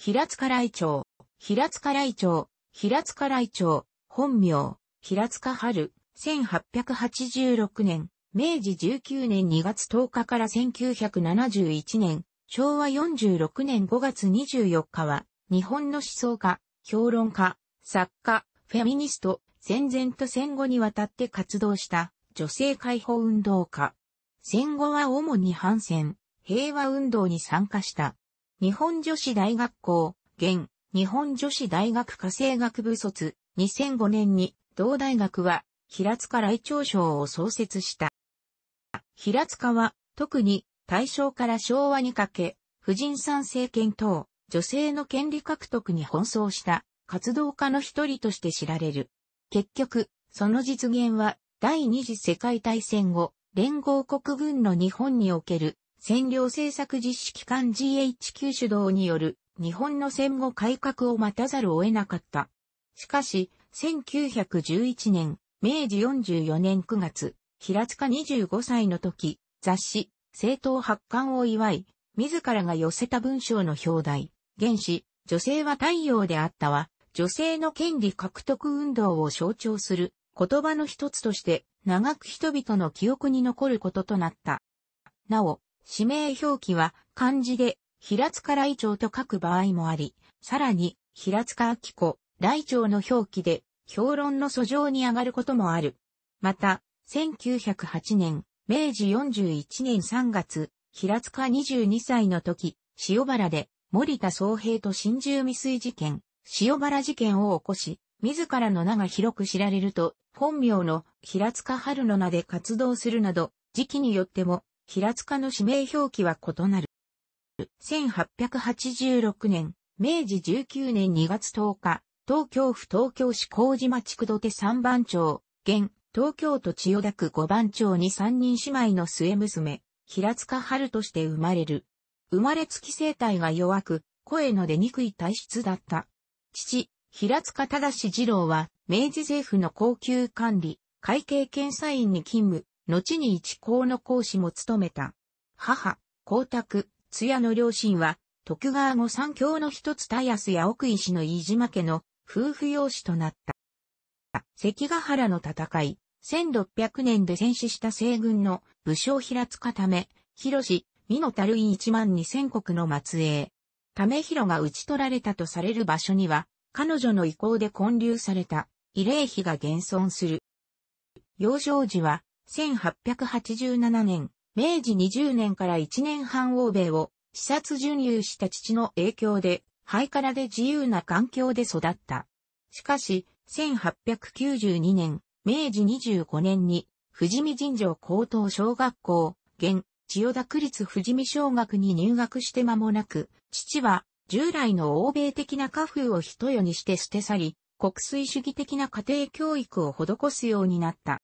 平塚来町、平塚来町、平塚来町、本名、平塚春、1886年、明治19年2月10日から1971年、昭和46年5月24日は、日本の思想家、評論家、作家、フェミニスト、戦前と戦後にわたって活動した女性解放運動家。戦後は主に反戦、平和運動に参加した日本女子大学校、現、日本女子大学家政学部卒、2005年に、同大学は、平塚来庁賞を創設した。平塚は、特に、大正から昭和にかけ、婦人参政権等、女性の権利獲得に奔走した活動家の一人として知られる。結局、その実現は第二次世界大戦後、連合国軍の日本における占領政策実施機関 GHQ 主導による日本の戦後改革を待たざるを得なかった。しかし、1911年、明治44年9月、平塚25歳の時、雑誌、政党発刊を祝い、自らが寄せた文章の表題、原始、女性は太陽であったは、女性の権利獲得運動を象徴する言葉の一つとして、長く人々の記憶に残ることとなった。なお、氏名表記は漢字で平塚雷長と書く場合もあり、さらに平塚明子、雷長の表記で評論の訴状に上がることもある。また、1908年、明治41年3月、平塚22歳の時、塩原で森田総平と心中未遂事件、塩原事件を起こし、自らの名が広く知られると、本名の平塚春の名で活動するなど、時期によっても平塚の氏名表記は異なる。1886年、明治19年2月10日、東京府東京市麹町区土手3番町、現、東京都千代田区5番町に3人姉妹の末娘、平塚春として生まれる。生まれつき生体が弱く、声の出にくい体質だった。父、平塚正二郎は、明治政府の高級管理、会計検査院に勤務、後に一校の講師も務めた。母、光沢、津屋の両親は、徳川後三教の一つ田安や奥石の飯島家の夫婦養子となった。関ヶ原の戦い、1600年で戦死した西軍の武将平塚ため、広し、美のたるい1万2000国の末裔。ため広が討ち取られたとされる場所には、彼女の意向で建立された、慰霊碑が現存する。幼少時は、1887年、明治20年から1年半欧米を視察巡遊した父の影響で、ハからで自由な環境で育った。しかし、1892年、明治25年に、富士見尋常高等小学校、現、千代田区立富士見小学に入学して間もなく、父は、従来の欧米的な家風を一夜にして捨て去り、国粋主義的な家庭教育を施すようになった。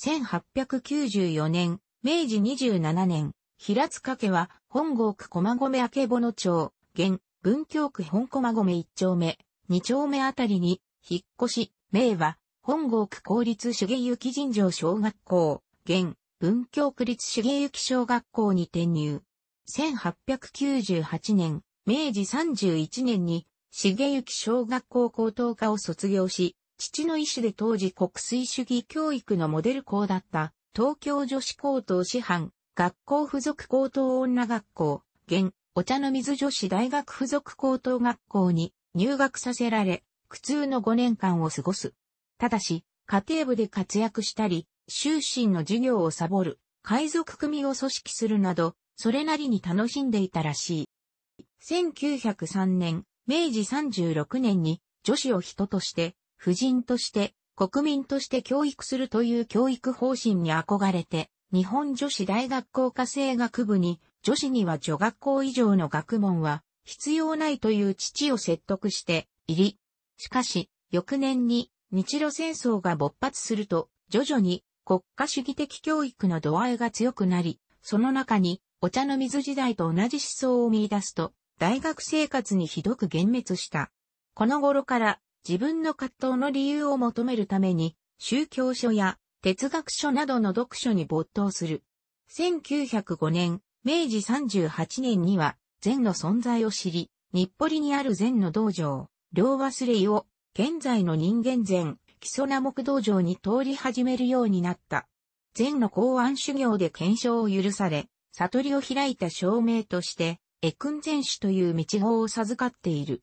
1894年、明治27年、平塚家は本郷区駒込曙町、現、文京区本駒込1丁目、2丁目あたりに、引っ越し、名は、本郷区公立茂き尋常小学校、現、文京区立茂き小学校に転入。1898年、明治31年に、茂行小学校高等科を卒業し、父の意思で当時国粋主義教育のモデル校だった東京女子高等師範学校附属高等女学校、現、お茶の水女子大学附属高等学校に入学させられ、苦痛の5年間を過ごす。ただし、家庭部で活躍したり、終身の授業をサボる、海賊組を組織するなど、それなりに楽しんでいたらしい。1903年、明治36年に女子を人として婦人として国民として教育するという教育方針に憧れて、日本女子大学校科生学部に、女子には女学校以上の学問は必要ないという父を説得して入り。しかし、翌年に日露戦争が勃発すると、徐々に国家主義的教育の度合いが強くなり、その中にお茶の水時代と同じ思想を見出すと、大学生活にひどく幻滅した。この頃から自分の葛藤の理由を求めるために、宗教書や哲学書などの読書に没頭する。1905年、明治38年には、禅の存在を知り、日暮里にある禅の道場、両忘れを、現在の人間禅、基礎な木道場に通り始めるようになった。禅の公安修行で検証を許され、悟りを開いた証明として、エクン禅師という道法を授かっている。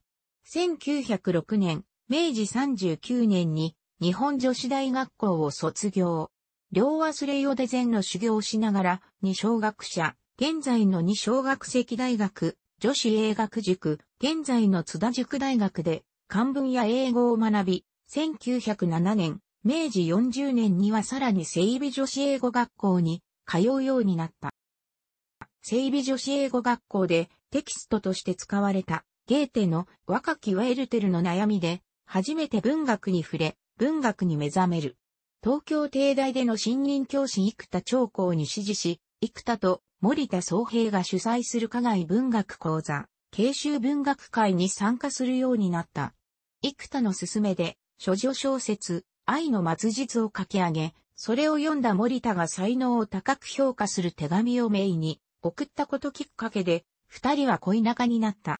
1906年、明治39年に日本女子大学校を卒業。両忘れよで前の修行をしながら、二小学者、現在の二小学籍大学、女子英学塾、現在の津田塾大学で、漢文や英語を学び、1907年、明治40年にはさらに整備女子英語学校に通うようになった。整備女子英語学校でテキストとして使われた、ゲーテの若きウェルテルの悩みで、初めて文学に触れ、文学に目覚める。東京帝大での新任教師生田長校に指示し、生田と森田総平が主催する課外文学講座、慶州文学会に参加するようになった。幾田の勧めで、諸女小説、愛の末日を書き上げ、それを読んだ森田が才能を高く評価する手紙をメインに、送ったこときっかけで、二人は恋仲になった。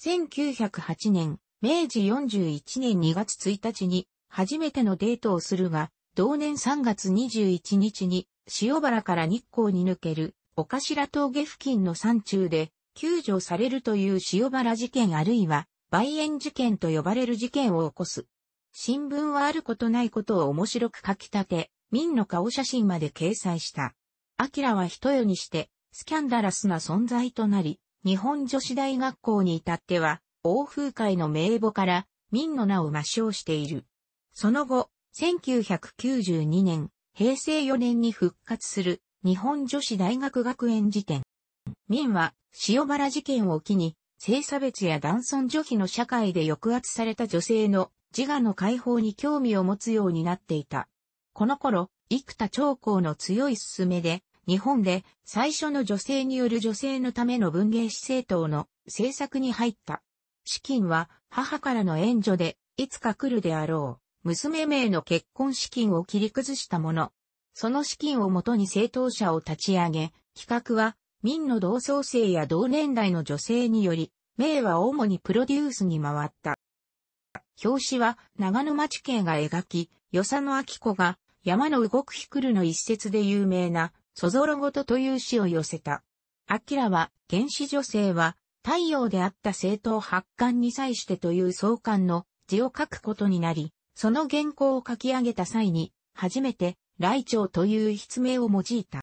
1908年、明治41年2月1日に初めてのデートをするが、同年3月21日に塩原から日光に抜ける岡白峠付近の山中で救助されるという塩原事件あるいは梅園事件と呼ばれる事件を起こす。新聞はあることないことを面白く書き立て、民の顔写真まで掲載した。明は一夜にして、スキャンダラスな存在となり、日本女子大学校に至っては、欧風会の名簿から民の名を抹消している。その後、1992年、平成4年に復活する日本女子大学学園辞典。民は塩原事件を機に、性差別や男尊女卑の社会で抑圧された女性の自我の解放に興味を持つようになっていた。この頃、幾田長江の強い勧めで、日本で最初の女性による女性のための文芸史政党の政策に入った。資金は母からの援助で、いつか来るであろう、娘名の結婚資金を切り崩したもの。その資金をもとに政党者を立ち上げ、企画は、民の同窓生や同年代の女性により、名は主にプロデュースに回った。表紙は長沼町形が描き、与謝野明子が山の動くひくるの一節で有名な、そぞろごとという詩を寄せた。明は、原始女性は、太陽であった政党発刊に際してという相関の字を書くことになり、その原稿を書き上げた際に、初めて、来鳥という筆名を用いた。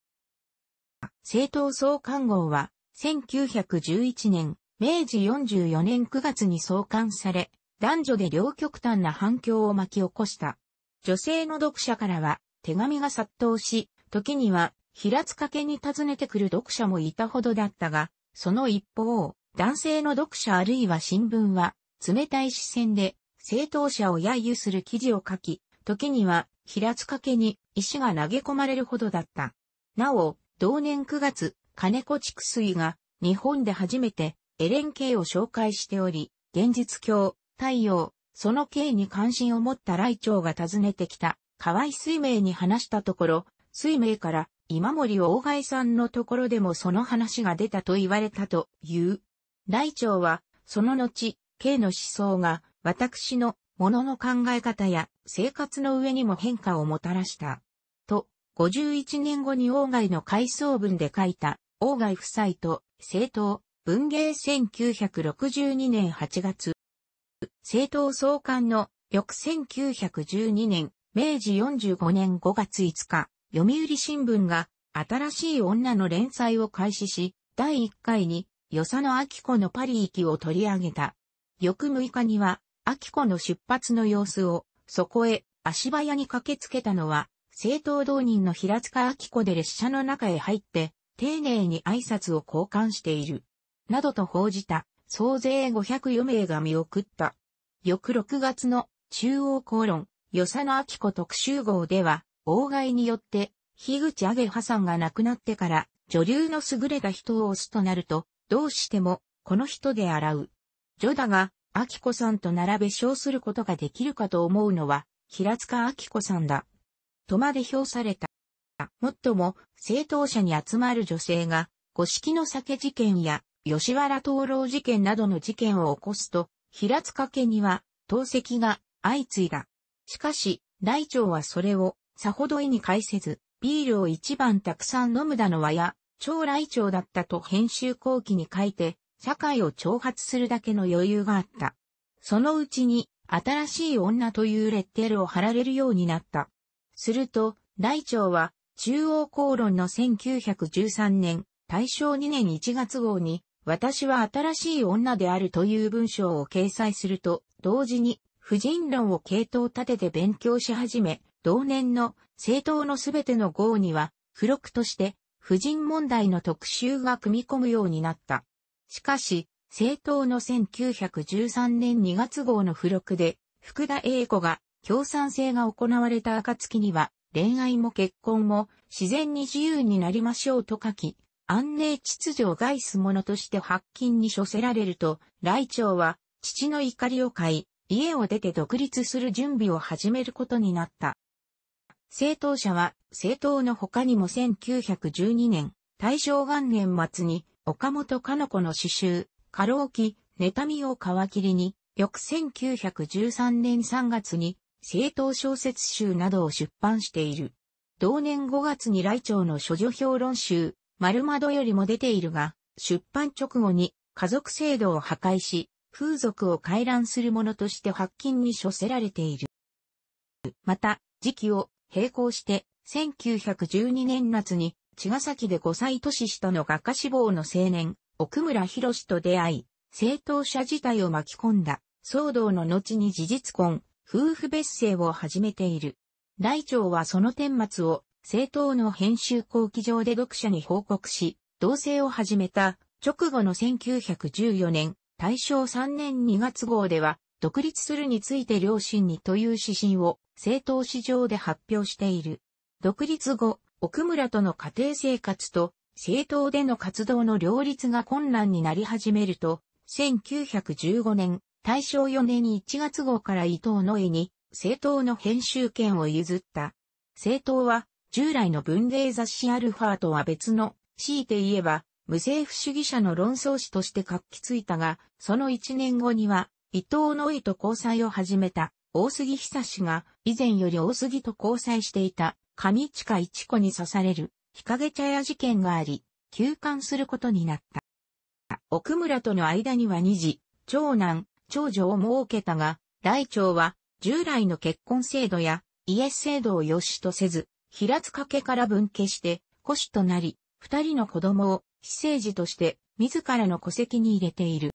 政党創刊号は、1911年、明治44年9月に創刊され、男女で両極端な反響を巻き起こした。女性の読者からは、手紙が殺到し、時には、平塚家に訪ねてくる読者もいたほどだったが、その一方、男性の読者あるいは新聞は、冷たい視線で、正当者を揶揄する記事を書き、時には、平塚家に石が投げ込まれるほどだった。なお、同年9月、金子畜水が、日本で初めて、エレン系を紹介しており、現実教、太陽、その系に関心を持った来長が訪ねてきた、河合水明に話したところ、水明から、今森大貝さんのところでもその話が出たと言われたという大長は、その後、K の思想が、私の、ものの考え方や、生活の上にも変化をもたらした。と、51年後に王外の回想文で書いた、王外夫妻と、政党、文芸1962年8月。政党創刊の、翌1912年、明治45年5月5日、読売新聞が、新しい女の連載を開始し、第1回に、与謝野明子のパリ行きを取り上げた。翌6日には、明子の出発の様子を、そこへ、足早に駆けつけたのは、政党同人の平塚明子で列車の中へ入って、丁寧に挨拶を交換している。などと報じた、総勢504名が見送った。翌6月の中央公論、与謝野明子特集号では、妨害によって、樋口アゲハさんが亡くなってから、女流の優れた人を推すとなると、どうしても、この人で洗う。ジョダが、アキコさんと並べ称することができるかと思うのは、平塚アキコさんだ。とまで評された。もっとも、正当者に集まる女性が、五色の酒事件や、吉原灯籠事件などの事件を起こすと、平塚家には、投石が相次いだ。しかし、大腸はそれを、さほど意に介せず、ビールを一番たくさん飲むだのはや、超来長だったと編集後期に書いて、社会を挑発するだけの余裕があった。そのうちに、新しい女というレッテルを貼られるようになった。すると、来長は、中央公論の1913年、大正2年1月号に、私は新しい女であるという文章を掲載すると、同時に、婦人論を系統立てて勉強し始め、同年の政党のすべての号には、付録として、婦人問題の特集が組み込むようになった。しかし、政党の1913年2月号の付録で、福田栄子が共産性が行われた暁には、恋愛も結婚も自然に自由になりましょうと書き、安寧秩序を害す者として発禁に処せられると、来庁は父の怒りを買い、家を出て独立する準備を始めることになった。政党者は政党の他にも1912年、大正元年末に、岡本かの子の詩集、過労期、妬みを皮切りに、翌1913年3月に、政党小説集などを出版している。同年5月に来庁の諸女評論集、丸窓よりも出ているが、出版直後に家族制度を破壊し、風俗を回覧するものとして発禁に処せられている。また、時期を並行して1912年夏に、茅ヶ崎で5歳年下の画家志望の青年、奥村博士と出会い、正当者自体を巻き込んだ、騒動の後に事実婚、夫婦別姓を始めている。大長はその顛末を、正当の編集後期上で読者に報告し、同棲を始めた、直後の1914年、大正3年2月号では、独立するについて両親にという指針を、正当史上で発表している。独立後、奥村との家庭生活と政党での活動の両立が困難になり始めると、1915年、大正4年1月号から伊藤の絵に政党の編集権を譲った。政党は従来の文芸雑誌アルファとは別の、強いて言えば、無政府主義者の論争誌として活気づいたが、その1年後には、伊藤の絵と交際を始めた、大杉久志が、以前より大杉と交際していた、上近一子に刺される日陰茶屋事件があり、休館することになった。奥村との間には二児、長男、長女を設けたが、大長は従来の結婚制度や家制度を良しとせず、平塚家から分家して孤子となり、二人の子供を非政治として自らの戸籍に入れている。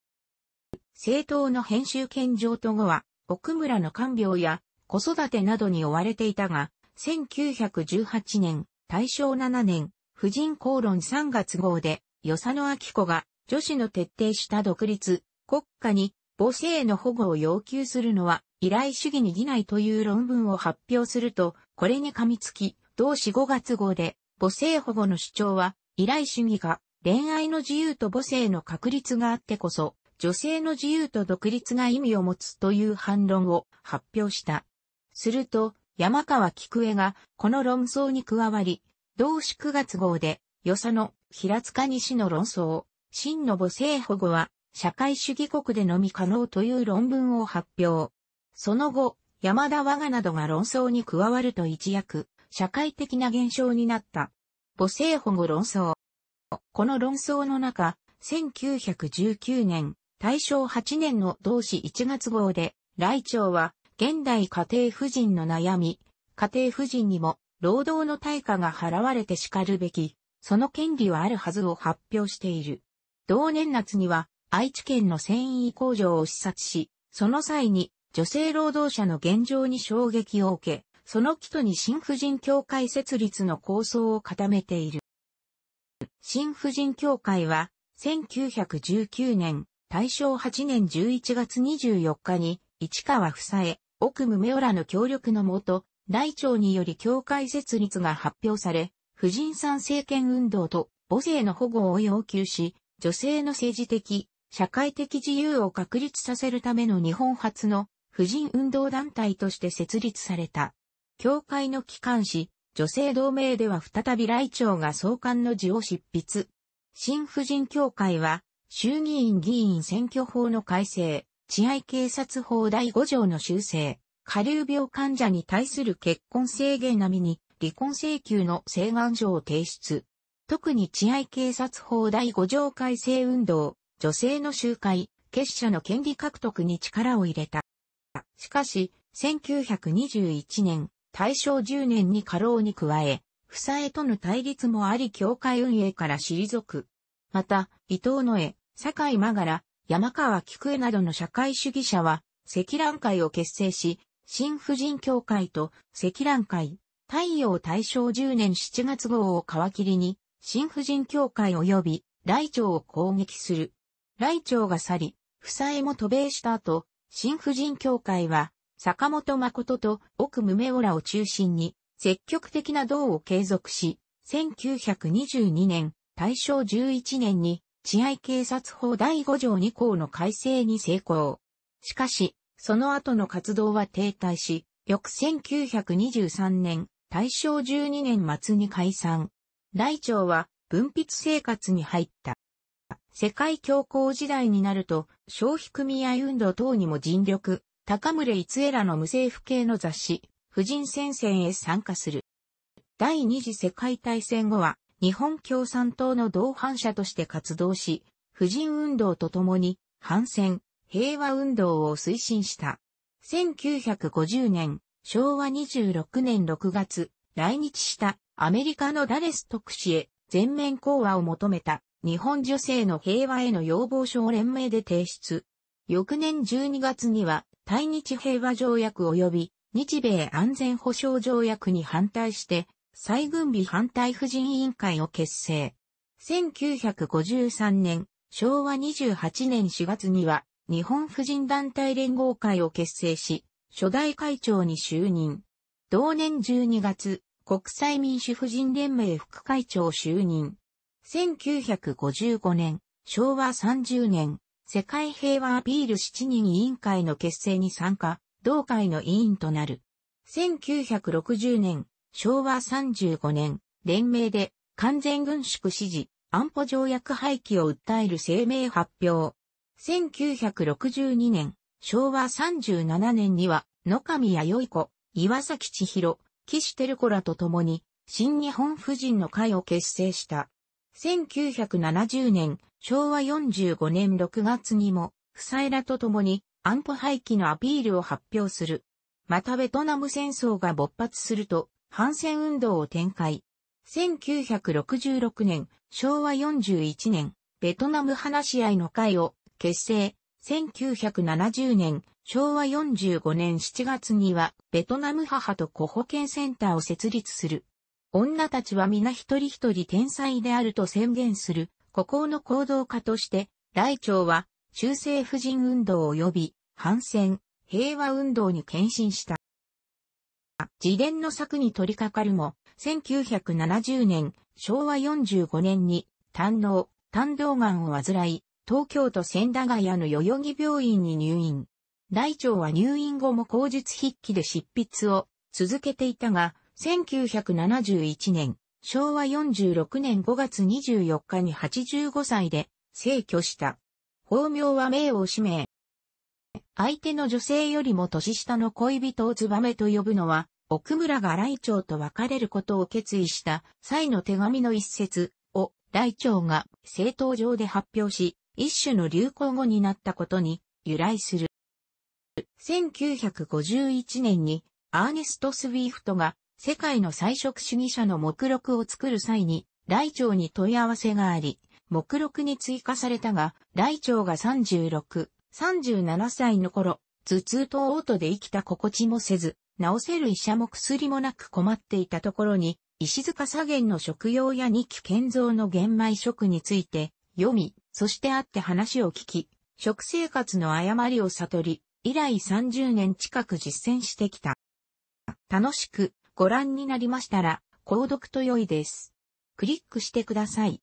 政党の編集権上と後は、奥村の看病や子育てなどに追われていたが、1918年、大正7年、婦人公論3月号で、与謝野明子が女子の徹底した独立、国家に母性の保護を要求するのは依頼主義に義ないという論文を発表すると、これに噛みつき、同志5月号で母性保護の主張は依頼主義が恋愛の自由と母性の確立があってこそ、女性の自由と独立が意味を持つという反論を発表した。すると、山川菊江がこの論争に加わり、同志9月号で、与謝野、平塚西の論争、真の母性保護は、社会主義国でのみ可能という論文を発表。その後、山田和賀などが論争に加わると一躍、社会的な現象になった。母性保護論争。この論争の中、1919年、大正8年の同志1月号で、来庁は、現代家庭婦人の悩み、家庭婦人にも労働の対価が払われて叱るべき、その権利はあるはずを発表している。同年夏には愛知県の繊維工場を視察し、その際に女性労働者の現状に衝撃を受け、その基礎に新婦人協会設立の構想を固めている。新婦人協会は、1919年、大正8年11月24日に、市川房江、奥無メオラの協力のもと、大腸により教会設立が発表され、婦人参政権運動と母性の保護を要求し、女性の政治的、社会的自由を確立させるための日本初の婦人運動団体として設立された。教会の機関紙、女性同盟では再び来庁が創刊の字を執筆。新婦人協会は、衆議院議員選挙法の改正、治安警察法第5条の修正、下流病患者に対する結婚制限並みに離婚請求の請願書を提出。特に治安警察法第5条改正運動、女性の集会、結社の権利獲得に力を入れた。しかし、1921年、大正10年に過労に加え、夫妻との対立もあり教会運営から退く。また、伊藤野江、堺井まがら、山川菊江などの社会主義者は、赤乱会を結成し、新婦人協会と赤乱会、太陽大正10年7月号を皮切りに、新婦人協会及び、雷鳥を攻撃する。雷鳥が去り、夫妻も渡米した後、新婦人協会は、坂本誠と奥無名オらを中心に、積極的な道を継続し、1922年、大正11年に、治安警察法第5条2項の改正に成功。しかし、その後の活動は停滞し、翌1923年、大正12年末に解散。大腸は分泌生活に入った。世界恐慌時代になると、消費組合運動等にも尽力、高村逸恵らの無政府系の雑誌、婦人戦線へ参加する。第二次世界大戦後は、日本共産党の同伴者として活動し、婦人運動とともに、反戦、平和運動を推進した。1950年、昭和26年6月、来日したアメリカのダレス特使へ全面講和を求めた日本女性の平和への要望書を連名で提出。翌年12月には対日平和条約及び日米安全保障条約に反対して再軍備反対婦人委員会を結成。1953年、昭和28年4月には、日本婦人団体連合会を結成し、初代会長に就任。同年12月、国際民主婦人連盟副会長就任。1955年、昭和30年、世界平和アピール7人委員会の結成に参加、同会の委員となる。1960年、昭和35年、連名で完全軍縮支持、安保条約廃棄を訴える声明発表。1962年、昭和37年には、野上弥生子、岩崎千尋、岸照子らと共に、新日本婦人の会を結成した。1970年、昭和45年6月にも、夫妻らと共に安保廃棄のアピールを発表する。またベトナム戦争が勃発すると、反戦運動を展開。1966年、昭和41年、ベトナム話し合いの会を結成。1970年、昭和45年7月には、ベトナム母と子保健センターを設立する。女たちは皆一人一人天才であると宣言する、孤高の行動家として、来庁は、中世婦人運動及び、反戦、平和運動に献身した。自伝の策に取り掛かるも、1970年、昭和45年に、胆脳、胆道癌を患い、東京都千駄ヶ谷の代々木病院に入院。大腸は入院後も口述筆記で執筆を続けていたが、1971年、昭和46年5月24日に85歳で、逝去した。法名は名を指名。相手の女性よりも年下の恋人をツバメと呼ぶのは、奥村が雷長と別れることを決意した際の手紙の一節を雷長が政党上で発表し、一種の流行語になったことに由来する。1951年にアーネスト・スウィーフトが世界の菜食主義者の目録を作る際に、雷長に問い合わせがあり、目録に追加されたが、雷長が36、37歳の頃、頭痛と嘔吐で生きた心地もせず、治せる医者も薬もなく困っていたところに、石塚左源の食用や二期健造の玄米食について、読み、そして会って話を聞き、食生活の誤りを悟り、以来30年近く実践してきた。楽しくご覧になりましたら、購読と良いです。クリックしてください。